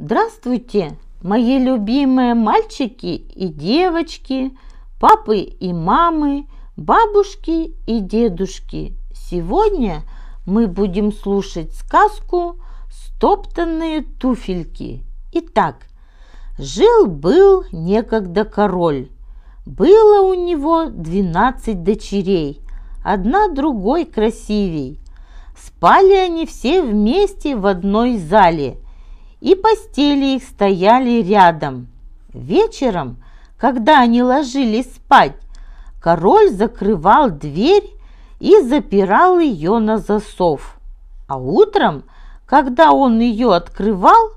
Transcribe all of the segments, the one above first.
Здравствуйте, мои любимые мальчики и девочки, папы и мамы, бабушки и дедушки. Сегодня мы будем слушать сказку «Стоптанные туфельки». Итак, жил-был некогда король. Было у него двенадцать дочерей, одна другой красивей. Спали они все вместе в одной зале – и постели их стояли рядом. Вечером, когда они ложились спать, король закрывал дверь и запирал ее на засов. А утром, когда он ее открывал,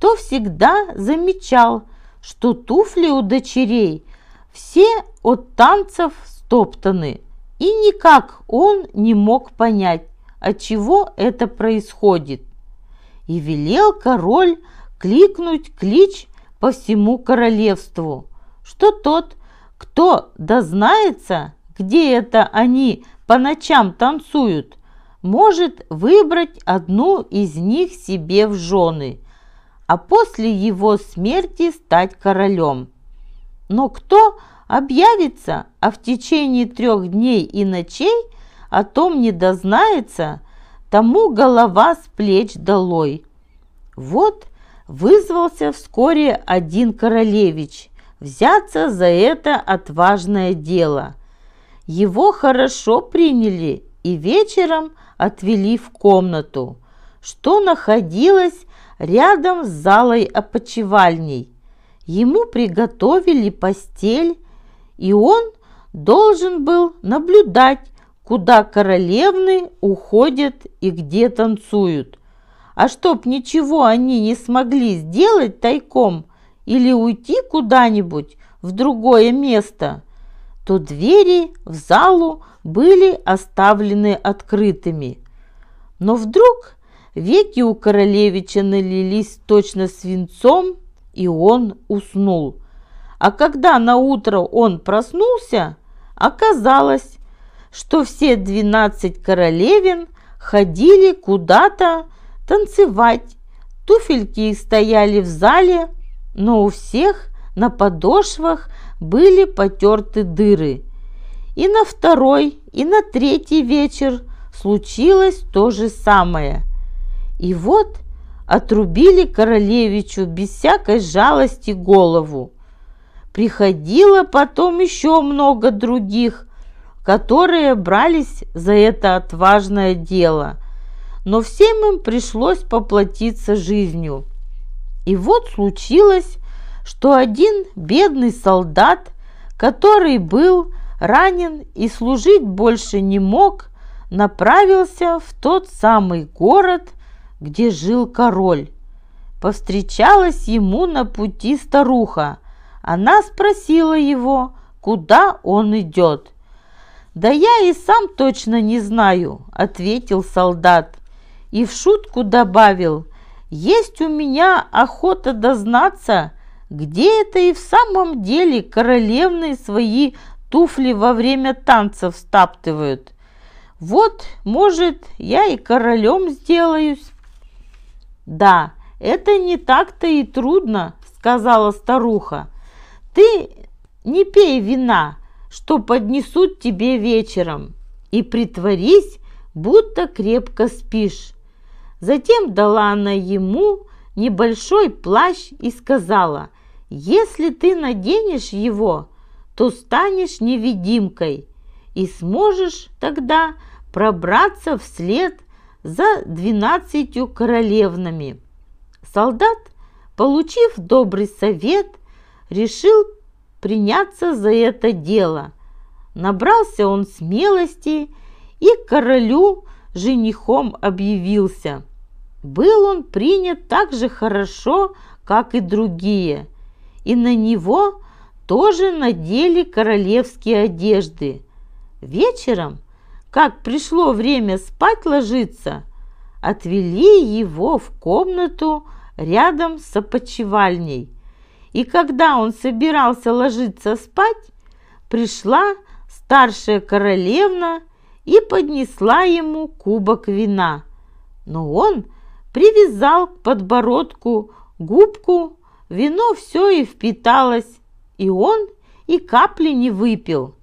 то всегда замечал, что туфли у дочерей все от танцев стоптаны. И никак он не мог понять, от чего это происходит и велел король кликнуть клич по всему королевству, что тот, кто дознается, где это они по ночам танцуют, может выбрать одну из них себе в жены, а после его смерти стать королем. Но кто объявится, а в течение трех дней и ночей о том не дознается, тому голова с плеч долой. Вот вызвался вскоре один королевич взяться за это отважное дело. Его хорошо приняли и вечером отвели в комнату, что находилась рядом с залой опочивальней. Ему приготовили постель, и он должен был наблюдать, куда королевны уходят и где танцуют. А чтоб ничего они не смогли сделать тайком или уйти куда-нибудь в другое место, то двери в залу были оставлены открытыми. Но вдруг веки у королевича налились точно свинцом, и он уснул. А когда на утро он проснулся, оказалось, что все двенадцать королевин ходили куда-то танцевать. Туфельки стояли в зале, но у всех на подошвах были потерты дыры. И на второй, и на третий вечер случилось то же самое. И вот отрубили королевичу без всякой жалости голову. Приходило потом еще много других, которые брались за это отважное дело. Но всем им пришлось поплатиться жизнью. И вот случилось, что один бедный солдат, который был ранен и служить больше не мог, направился в тот самый город, где жил король. Повстречалась ему на пути старуха. Она спросила его, куда он идет. «Да я и сам точно не знаю», – ответил солдат и в шутку добавил, «Есть у меня охота дознаться, где это и в самом деле королевные свои туфли во время танцев стаптывают. Вот, может, я и королем сделаюсь». «Да, это не так-то и трудно», – сказала старуха. «Ты не пей вина, что поднесут тебе вечером, и притворись, будто крепко спишь. Затем дала она ему небольшой плащ и сказала, если ты наденешь его, то станешь невидимкой и сможешь тогда пробраться вслед за двенадцатью королевнами. Солдат, получив добрый совет, решил приняться за это дело. Набрался он смелости и королю женихом объявился. Был он принят так же хорошо, как и другие, и на него тоже надели королевские одежды. Вечером, как пришло время спать ложиться, отвели его в комнату рядом с опочивальней – и когда он собирался ложиться спать, пришла старшая королевна и поднесла ему кубок вина. Но он привязал к подбородку губку, вино все и впиталось, и он и капли не выпил.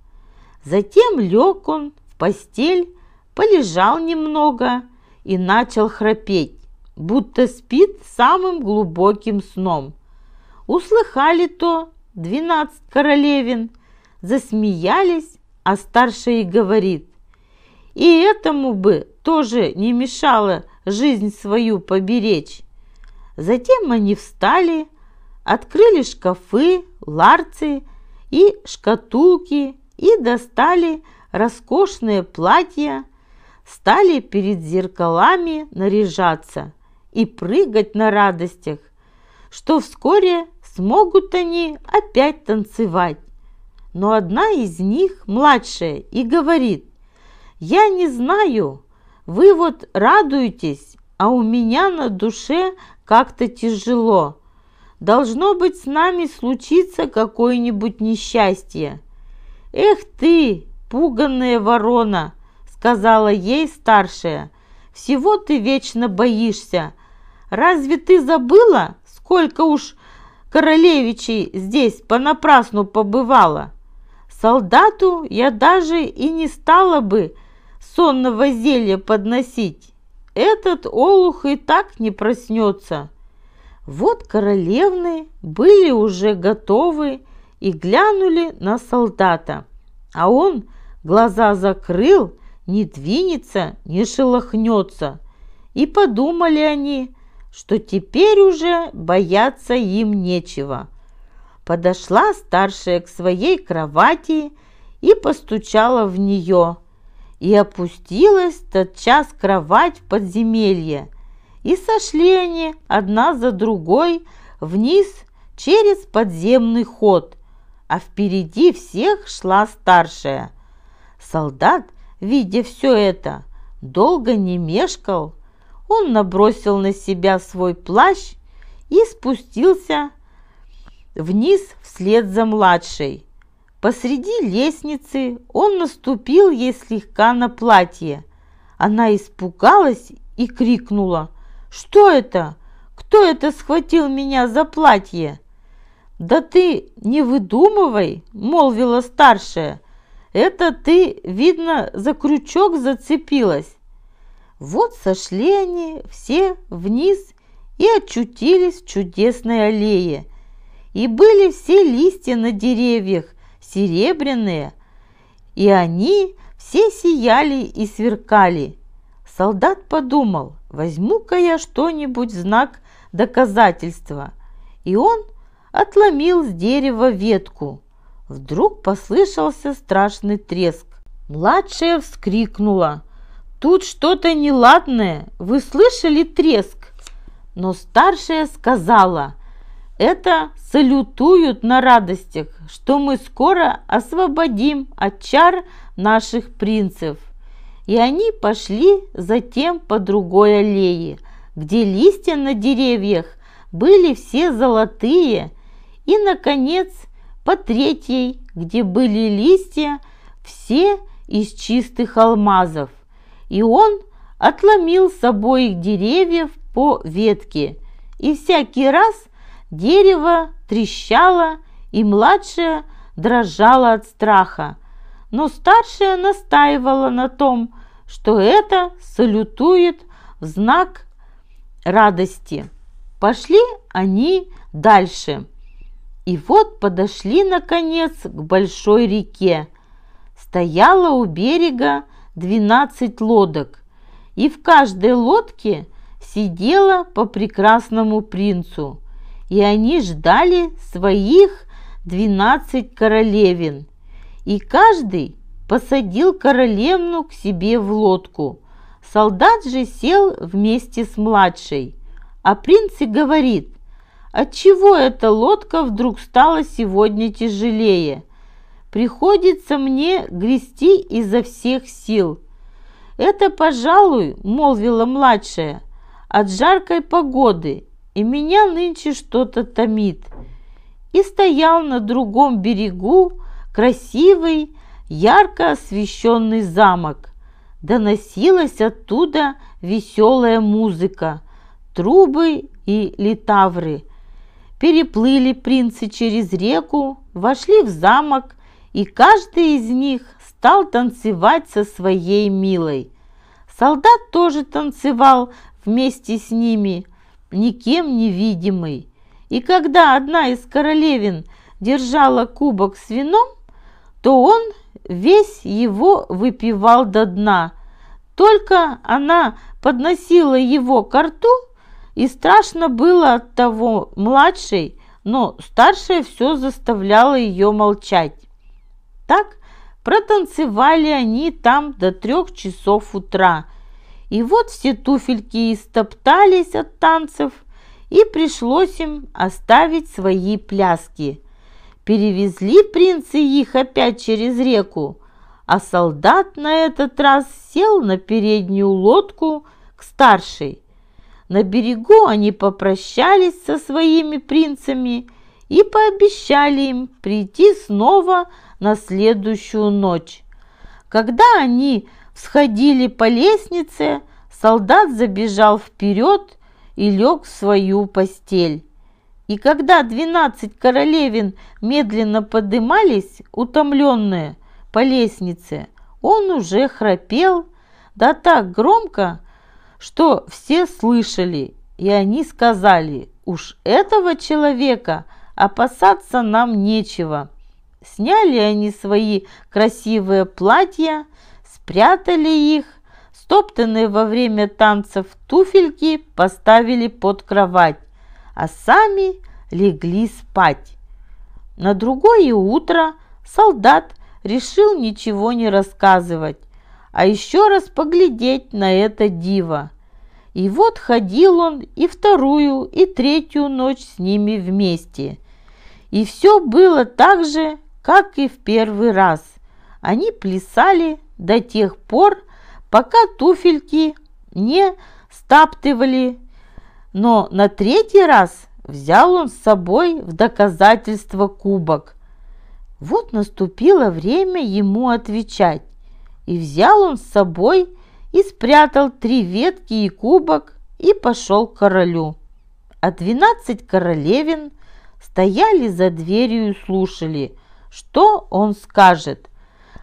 Затем лег он в постель, полежал немного и начал храпеть, будто спит самым глубоким сном – Услыхали то двенадцать королевин, засмеялись, а старший и говорит, и этому бы тоже не мешало жизнь свою поберечь. Затем они встали, открыли шкафы, ларцы и шкатулки и достали роскошные платья, стали перед зеркалами наряжаться и прыгать на радостях, что вскоре смогут они опять танцевать. Но одна из них, младшая, и говорит, «Я не знаю, вы вот радуетесь, а у меня на душе как-то тяжело. Должно быть, с нами случится какое-нибудь несчастье». «Эх ты, пуганная ворона!» — сказала ей старшая. «Всего ты вечно боишься. Разве ты забыла, сколько уж королевичей здесь понапрасну побывала. Солдату я даже и не стала бы сонного зелья подносить. Этот олух и так не проснется. Вот королевны были уже готовы и глянули на солдата. А он глаза закрыл, не двинется, не шелохнется. И подумали они, что теперь уже бояться им нечего. Подошла старшая к своей кровати и постучала в нее, и опустилась тотчас кровать в подземелье, и сошли они одна за другой вниз через подземный ход, а впереди всех шла старшая. Солдат, видя все это, долго не мешкал, он набросил на себя свой плащ и спустился вниз вслед за младшей. Посреди лестницы он наступил ей слегка на платье. Она испугалась и крикнула. «Что это? Кто это схватил меня за платье?» «Да ты не выдумывай!» – молвила старшая. «Это ты, видно, за крючок зацепилась. Вот сошли они все вниз и очутились в чудесной аллее. И были все листья на деревьях серебряные, и они все сияли и сверкали. Солдат подумал, возьму-ка я что-нибудь в знак доказательства. И он отломил с дерева ветку. Вдруг послышался страшный треск. Младшая вскрикнула – Тут что-то неладное. Вы слышали треск? Но старшая сказала, это салютуют на радостях, что мы скоро освободим от чар наших принцев. И они пошли затем по другой аллее, где листья на деревьях были все золотые, и, наконец, по третьей, где были листья, все из чистых алмазов и он отломил с обоих деревьев по ветке, и всякий раз дерево трещало, и младшее дрожало от страха, но старшая настаивала на том, что это салютует в знак радости. Пошли они дальше. И вот подошли, наконец, к большой реке. Стояла у берега 12 лодок, и в каждой лодке сидела по прекрасному принцу, и они ждали своих 12 королевин, и каждый посадил королевну к себе в лодку. Солдат же сел вместе с младшей, а принц и говорит, отчего «А эта лодка вдруг стала сегодня тяжелее – Приходится мне грести изо всех сил. Это, пожалуй, молвила младшая, от жаркой погоды, и меня нынче что-то томит. И стоял на другом берегу красивый, ярко освещенный замок. Доносилась оттуда веселая музыка, трубы и литавры. Переплыли принцы через реку, вошли в замок и каждый из них стал танцевать со своей милой. Солдат тоже танцевал вместе с ними, никем не видимый. И когда одна из королевин держала кубок с вином, то он весь его выпивал до дна. Только она подносила его к рту, и страшно было от того младшей, но старшая все заставляла ее молчать. Так протанцевали они там до трех часов утра. И вот все туфельки истоптались от танцев, и пришлось им оставить свои пляски. Перевезли принцы их опять через реку, а солдат на этот раз сел на переднюю лодку к старшей. На берегу они попрощались со своими принцами и пообещали им прийти снова – на следующую ночь. Когда они всходили по лестнице, солдат забежал вперед и лег в свою постель. И когда двенадцать королевин медленно подымались, утомленные, по лестнице, он уже храпел, да так громко, что все слышали, и они сказали, уж этого человека опасаться нам нечего – Сняли они свои красивые платья, спрятали их, стоптанные во время танцев туфельки поставили под кровать, а сами легли спать. На другое утро солдат решил ничего не рассказывать, а еще раз поглядеть на это диво. И вот ходил он и вторую, и третью ночь с ними вместе. И все было так же, как и в первый раз. Они плясали до тех пор, пока туфельки не стаптывали. Но на третий раз взял он с собой в доказательство кубок. Вот наступило время ему отвечать. И взял он с собой и спрятал три ветки и кубок и пошел к королю. А двенадцать королевин стояли за дверью и слушали – что он скажет?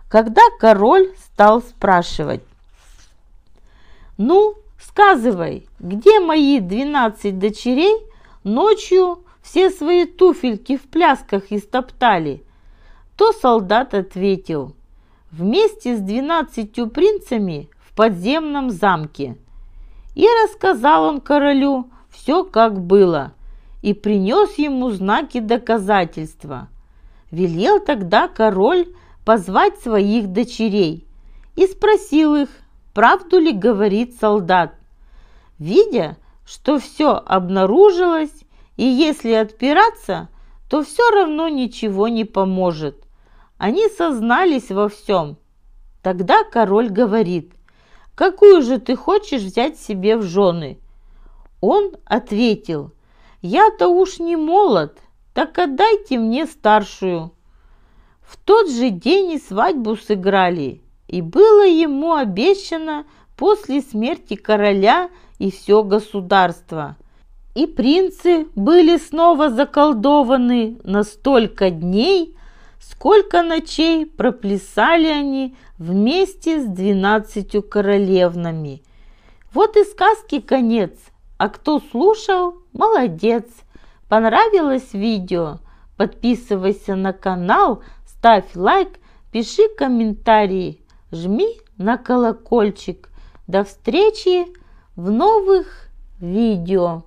Когда король стал спрашивать, «Ну, сказывай, где мои двенадцать дочерей ночью все свои туфельки в плясках истоптали?» То солдат ответил, «Вместе с двенадцатью принцами в подземном замке». И рассказал он королю все, как было, и принес ему знаки доказательства – Велел тогда король позвать своих дочерей и спросил их, правду ли говорит солдат. Видя, что все обнаружилось, и если отпираться, то все равно ничего не поможет. Они сознались во всем. Тогда король говорит, какую же ты хочешь взять себе в жены? Он ответил, я-то уж не молод, так отдайте мне старшую. В тот же день и свадьбу сыграли, и было ему обещано после смерти короля и все государство. И принцы были снова заколдованы на столько дней, сколько ночей проплясали они вместе с двенадцатью королевнами. Вот и сказки конец, а кто слушал, молодец. Понравилось видео? Подписывайся на канал, ставь лайк, пиши комментарии, жми на колокольчик. До встречи в новых видео.